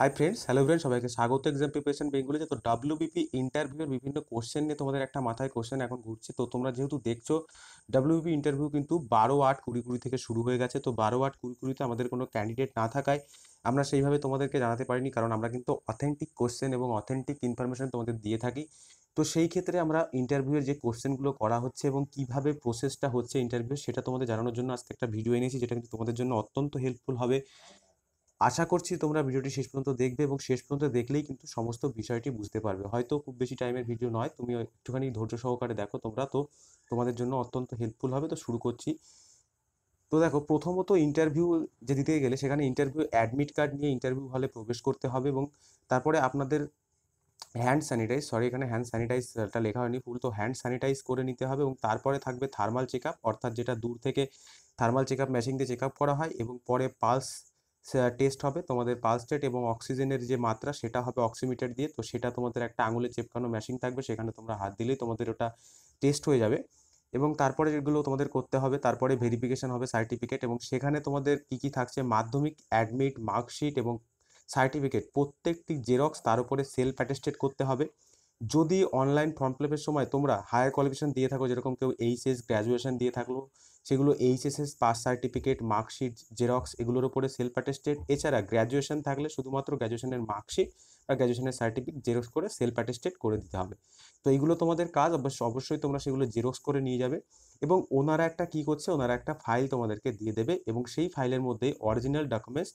hi friends hello friend সবাইকে স্বাগত exam preparation বেঙ্গুলিতে তো ডাব্লিউবিপি ইন্টারভিউর বিভিন্ন কোশ্চেন নিয়ে তোমাদের একটা মাথায় কোশ্চেন এখন ঘুরছে তো তোমরা যেহেতু দেখছো ডাব্লিউবিপি ইন্টারভিউ কিন্তু বারো আট কুড়ি কুড়ি থেকে শুরু হয়ে গেছে তো বারো আট কুড়ি কুড়িতে আমাদের কোনো ক্যান্ডিডেট না থাকায় আমরা সেইভাবে তোমাদেরকে জানাতে পারিনি কারণ আমরা কিন্তু অথেন্টিক কোশ্চেন এবং অথেন্টিক ইনফরমেশন তোমাদের দিয়ে থাকি তো সেই ক্ষেত্রে আমরা ইন্টারভিউয়ের যে কোশ্চেনগুলো করা হচ্ছে এবং কীভাবে প্রসেসটা হচ্ছে ইন্টারভিউ সেটা তোমাদের জানানোর জন্য আজকে একটা ভিডিও এনেছি যেটা কিন্তু তোমাদের জন্য অত্যন্ত হেল্পফুল হবে আশা করছি তোমরা ভিডিওটি শেষ পর্যন্ত দেখবে এবং শেষ পর্যন্ত দেখলেই কিন্তু সমস্ত বিষয়টি বুঝতে পারবে হয়তো খুব বেশি টাইমের ভিডিও নয় তুমি একটুখানি ধৈর্য সহকারে দেখো তোমরা তো তোমাদের জন্য অত্যন্ত হেল্পফুল হবে তো শুরু করছি তো দেখো প্রথমত ইন্টারভিউ যে দিতে গেলে সেখানে ইন্টারভিউ অ্যাডমিট কার্ড নিয়ে ইন্টারভিউ হলে প্রবেশ করতে হবে এবং তারপরে আপনাদের হ্যান্ড স্যানিটাইজ সরি এখানে হ্যান্ড স্যানিটাইজটা লেখা হয়নি ফুল তো হ্যান্ড স্যানিটাইজ করে নিতে হবে এবং তারপরে থাকবে থার্মাল চেক অর্থাৎ যেটা দূর থেকে থার্মাল চেক আপ মেশিন দিয়ে চেক আপ করা হয় এবং পরে পালস টেস্ট হবে তোমাদের পালস এবং অক্সিজেনের যে মাত্রা সেটা হবে অক্সিমিটার দিয়ে তো সেটা তোমাদের একটা আঙুলে চেপকানো মেশিন থাকবে সেখানে তোমরা হাত দিলেই তোমাদের ওটা টেস্ট হয়ে যাবে এবং তারপরে যেগুলো তোমাদের করতে হবে তারপরে ভেরিফিকেশান হবে সার্টিফিকেট এবং সেখানে তোমাদের কী কী থাকছে মাধ্যমিক অ্যাডমিট মার্কশিট এবং সার্টিফিকেট প্রত্যেকটি জেরক্স তার উপরে সেলফ অ্যাটেস্টেড করতে হবে যদি অনলাইন ফর্ম ফিলাপের সময় তোমরা হায়ার কোয়ালিফিকেশান দিয়ে থাকো যেরকম কেউ এইচএস গ্র্যাজুয়েশন দিয়ে থাকলো সেগুলো HSS pass certificate marksheet xerox এগুলোর উপরে সেলফ অ্যাটেস্টেড এছাড়া গ্র্যাজুয়েশন থাকলে শুধুমাত্র গ্র্যাজুয়েশনের মার্কশিট বা গ্র্যাজুয়েশনের সার্টিফিকেট জেরক্স করে সেলফ অ্যাটেস্টেড করে দিতে হবে তো এইগুলো তোমাদের কাজ অবশ্য অবশ্যই তোমরা সেগুলো জেরক্স করে নিয়ে যাবে এবং ওনারা একটা কি করছে ওনারা একটা ফাইল তোমাদেরকে দিয়ে দেবে এবং সেই ফাইলের মধ্যে অরিজিনাল ডকুমেন্টস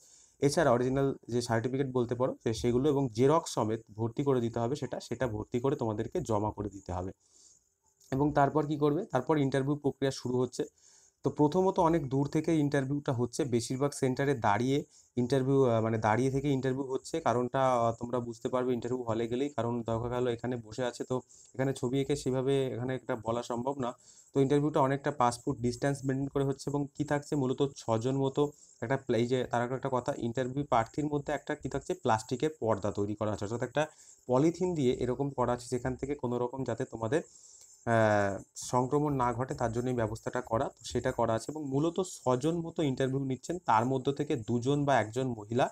এছাড়া অরিজিনাল যে সার্টিফিকেট বলতে পারো সেগুলো এবং জেরক্স সমেত ভর্তি করে দিতে হবে সেটা সেটা ভর্তি করে তোমাদেরকে জমা করে দিতে হবে এবং তারপর কি করবে তারপর ইন্টারভিউ প্রক্রিয়া শুরু হচ্ছে তো প্রথমত অনেক দূর থেকে ইন্টারভিউটা হচ্ছে বেশিরভাগ সেন্টারে দাঁড়িয়ে ইন্টারভিউ মানে দাঁড়িয়ে থেকে ইন্টারভিউ হচ্ছে কারণটা তোমরা বুঝতে পারবে ইন্টারভিউ হলে গেলেই কারণ দেখা গেলো এখানে বসে আছে তো এখানে ছবি এঁকে সেভাবে এখানে একটা বলা সম্ভব না তো ইন্টারভিউটা অনেকটা পাসপোর্ট ফুট ডিস্ট্যান্স মেনটেন করে হচ্ছে এবং কী থাকছে মূলত ছজন মতো একটা এই যে তার একটা কথা ইন্টারভিউ প্রার্থীর মধ্যে একটা কী থাকছে প্লাস্টিকের পর্দা তৈরি করা আছে অর্থাৎ একটা পলিথিন দিয়ে এরকম করা আছে যেখান থেকে কোনোরকম যাতে তোমাদের সংক্রমণ না ঘটে তার জন্য এই ব্যবস্থাটা করা তো সেটা করা আছে এবং মূলত ছজন মতো ইন্টারভিউ নিচ্ছেন তার মধ্য থেকে দুজন বা একজন মহিলা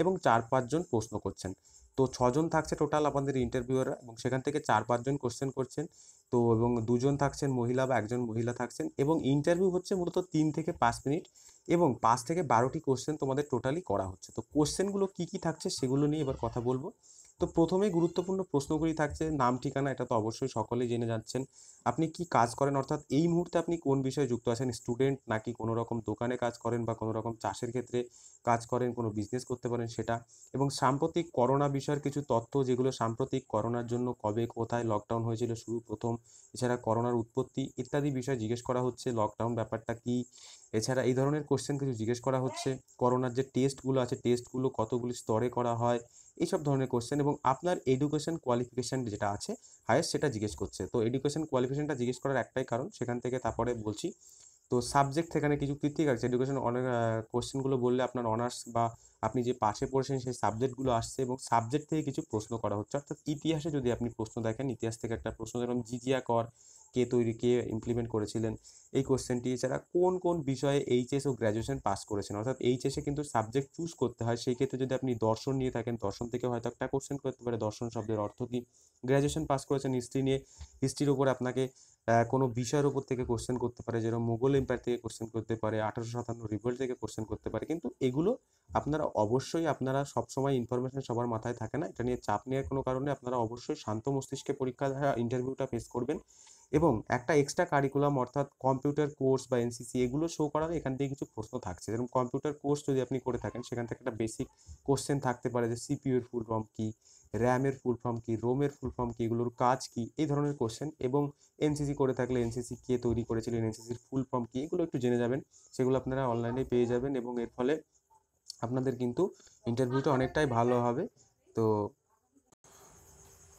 এবং চার পাঁচজন প্রশ্ন করছেন তো ছজন থাকছে টোটাল আমাদের ইন্টারভিউয়াররা এবং সেখান থেকে চার পাঁচজন কোশ্চেন করছেন তো এবং দুজন থাকছেন মহিলা বা একজন মহিলা থাকছেন এবং ইন্টারভিউ হচ্ছে মূলত তিন থেকে পাঁচ মিনিট এবং পাঁচ থেকে বারোটি কোশ্চেন তোমাদের টোটালি করা হচ্ছে তো কোশ্চেনগুলো কী কী থাকছে সেগুলো নিয়ে এবার কথা বলবো তো প্রথমেই গুরুত্বপূর্ণ প্রশ্নগুলি থাকছে নাম ঠিকানা এটা তো অবশ্যই সকলে জেনে যাচ্ছেন আপনি কি কাজ করেন অর্থাৎ এই মুহূর্তে আপনি কোন বিষয়ে যুক্ত আছেন স্টুডেন্ট নাকি কোনো রকম দোকানে কাজ করেন বা কোনো রকম চাষের ক্ষেত্রে কাজ করেন কোনো বিজনেস করতে পারেন সেটা এবং সাম্প্রতিক করোনা বিষয়ের কিছু তথ্য যেগুলো সাম্প্রতিক করোনার জন্য কবে কোথায় লকডাউন হয়েছিল শুরু প্রথম এছাড়া করোনার উৎপত্তি ইত্যাদি বিষয় জিজ্ঞেস করা হচ্ছে লকডাউন ব্যাপারটা কী এছাড়া এই ধরনের কোশ্চেন কিছু জিজ্ঞেস করা হচ্ছে করোনার যে টেস্টগুলো আছে টেস্টগুলো কতগুলি স্তরে করা হয় এইসব ধরনের কোশ্চেন এবং আপনার এডুকেশন কোয়ালিফিকেশান যেটা আছে হায়েস্ট সেটা জিজ্ঞেস করছে তো এডুকেশন কোয়ালিফিকেশানটা জিজ্ঞেস করার একটাই কারণ সেখান থেকে তারপরে বলছি তো সাবজেক্ট সেখানে কিছু কৃত্তিক আছে এডুকেশন অনেক কোশ্চেনগুলো বললে আপনার অনার্স বা আপনি যে পাশে পড়েছেন সেই সাবজেক্টগুলো আসছে এবং সাবজেক্ট থেকে কিছু প্রশ্ন করা হচ্ছে অর্থাৎ ইতিহাসে যদি আপনি প্রশ্ন দেখেন ইতিহাস থেকে একটা প্রশ্ন যেরকম জিজিয়া কর কে তৈরি কে ইমপ্লিমেন্ট করেছিলেন এই কোশ্চেনটি এছাড়া কোন কোন বিষয়ে এইচএস ও গ্র্যাজুয়েশন পাস করেছেন অর্থাৎ এইচএসে কিন্তু সাবজেক্ট চুজ করতে হয় সেই ক্ষেত্রে যদি আপনি দর্শন নিয়ে থাকেন দর্শন থেকে হয়তো একটা কোশ্চেন করতে পারে দর্শন শব্দের অর্থ কী গ্র্যাজুয়েশন পাস করেছেন হিস্ট্রি নিয়ে হিস্ট্রির উপর আপনাকে কোনো বিষয়ের ওপর থেকে কোশ্চেন করতে পারে যেরকম মুঘল এম্পায়ার থেকে কোশ্চেন করতে পারে আঠারোশো সাতান্ন রিভোল্ট থেকে কোশ্চেন করতে পারে কিন্তু এগুলো আপনারা অবশ্যই আপনারা সবসময় ইনফরমেশন সবার মাথায় থাকে না এটা নিয়ে চাপ নেওয়ার কোনো কারণে আপনারা অবশ্যই শান্ত মস্তিষ্কে পরীক্ষা ইন্টারভিউটা ফেস করবেন এবং একটা এক্সট্রা কারিকুলাম অর্থাৎ কম্পিউটার কোর্স বা এনসিসি এগুলো শো করার এখান থেকে কিছু প্রশ্ন থাকছে যেরকম কম্পিউটার কোর্স যদি আপনি করে থাকেন সেখান থেকে একটা বেসিক কোশ্চেন থাকতে পারে যে সিপিউর ফুল ফর্ম কী র্যামের ফুল ফর্ম কী রোমের ফুল ফর্ম কী এগুলোর কাজ কী এই ধরনের কোশ্চেন এবং এনসিসি করে থাকলে এনসিসি কে তৈরি করেছিলেন এনসিসির ফুল ফর্ম কী এগুলো একটু জেনে যাবেন সেগুলো আপনারা অনলাইনে পেয়ে যাবেন এবং এর ফলে আপনাদের কিন্তু ইন্টারভিউটা অনেকটাই ভালো হবে তো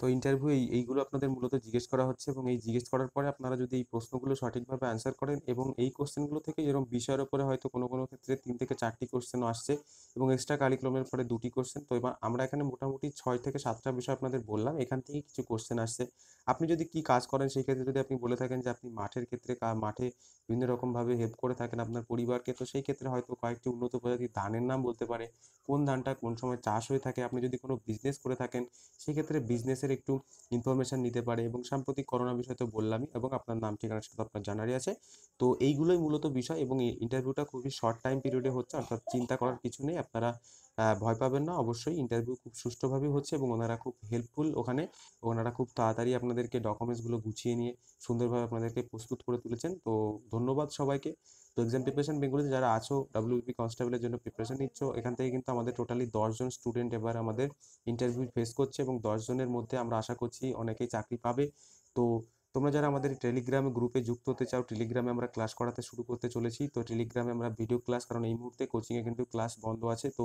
তো ইন্টারভিউ এইগুলো আপনাদের মূলত জিজ্ঞেস করা হচ্ছে এবং এই জিজ্ঞেস করার পরে আপনারা যদি এই প্রশ্নগুলো সঠিকভাবে অ্যান্সার করেন এবং এই কোশ্চেনগুলো থেকে যেরকম বিষয়ের উপরে হয়তো কোনো কোনো ক্ষেত্রে তিন থেকে চারটি কোশ্চেনও আসছে এবং এক্সট্রা কারিকুলামের পরে দুটি কোশ্চেন তো এবার আমরা এখানে মোটামুটি ছয় থেকে সাতটা বিষয় আপনাদের বললাম এখান থেকে কিছু কোশ্চেন আসছে আপনি যদি কি কাজ করেন সেই ক্ষেত্রে যদি আপনি বলে থাকেন যে আপনি মাঠের ক্ষেত্রে মাঠে বিভিন্ন রকমভাবে হেল্প করে থাকেন আপনার পরিবারকে তো সেই ক্ষেত্রে হয়তো কয়েকটি উন্নত প্রজাতির ধানের নাম বলতে পারে কোন ধানটা কোন সময় চাষ হয়ে থাকে আপনি যদি কোনো বিজনেস করে থাকেন সেক্ষেত্রে বিজনেসের কেসের একটু ইনফরমেশান নিতে পারে এবং সাম্প্রতিক করোনা বিষয় তো বললামই এবং আপনার নাম ঠিকানা সাথে আপনার জানারই আছে তো এইগুলোই মূলত বিষয় এবং ইন্টারভিউটা খুবই শর্ট টাইম পিরিয়ডে হচ্ছে অর্থাৎ চিন্তা করার কিছু নেই আপনারা ভয় পাবেন না অবশ্যই ইন্টারভিউ খুব সুষ্ঠুভাবেই হচ্ছে এবং ওনারা খুব হেল্পফুল ওখানে ওনারা খুব তাড়াতাড়ি আপনাদেরকে ডকুমেন্টসগুলো গুছিয়ে নিয়ে সুন্দরভাবে আপনাদেরকে প্রস্তুত করে তুলেছেন তো ধন্যবাদ সবাইকে তো এক্সাম প্রিপারেশন বেঙ্গলিতে যারা আছো ডাব্লিউপি কনস্টেবলের e জন্য প্রিপারেশন নিচ্ছ এখান থেকে কিন্তু আমাদের টোটালি দশজন স্টুডেন্ট এবার আমাদের ইন্টারভিউ ফেস করছে এবং দশজনের মধ্যে আমরা আশা করছি অনেকেই চাকরি পাবে তো তোমরা যারা আমাদের টেলিগ্রামে গ্রুপে যুক্ত হতে চাও টেলিগ্রামে আমরা ক্লাস করাতে শুরু করতে চলেছি তো টেলিগ্রামে আমরা ভিডিও ক্লাস কারণ এই মুহূর্তে কোচিংয়ে কিন্তু ক্লাস বন্ধ আছে তো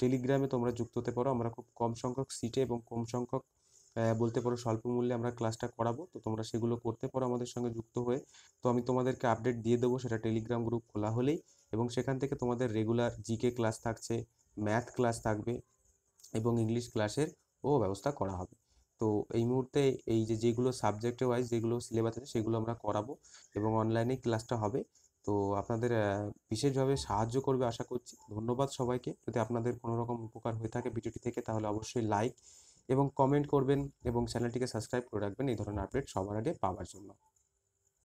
টেলিগ্রামে তোমরা যুক্ত হতে পারো আমরা খুব কম সংখ্যক সিটে এবং কম সংখ্যক বলতে পারো স্বল্প মূল্যে আমরা ক্লাসটা করাবো তো তোমরা সেগুলো করতে পারো আমাদের সঙ্গে যুক্ত হয়ে তো আমি তোমাদেরকে আপডেট দিয়ে দেবো সেটা টেলিগ্রাম গ্রুপ খোলা হলেই এবং সেখান থেকে তোমাদের রেগুলার জিকে ক্লাস থাকছে ম্যাথ ক্লাস থাকবে এবং ইংলিশ ক্লাসের ও ব্যবস্থা করা হবে তো এই মুহূর্তে এই যে যেগুলো সাবজেক্টে ওয়াইজ যেগুলো সিলেবাস আছে সেগুলো আমরা করাবো এবং অনলাইনে ক্লাসটা হবে তো আপনাদের বিশেষভাবে সাহায্য করবে আশা করছি ধন্যবাদ সবাইকে যদি আপনাদের কোনো রকম উপকার হয়ে থাকে ভিডিওটি থেকে তাহলে অবশ্যই লাইক এবং কমেন্ট করবেন এবং চ্যানেলটিকে সাবস্ক্রাইব করে রাখবেন এই ধরনের আপডেট সবার আগে পাওয়ার জন্য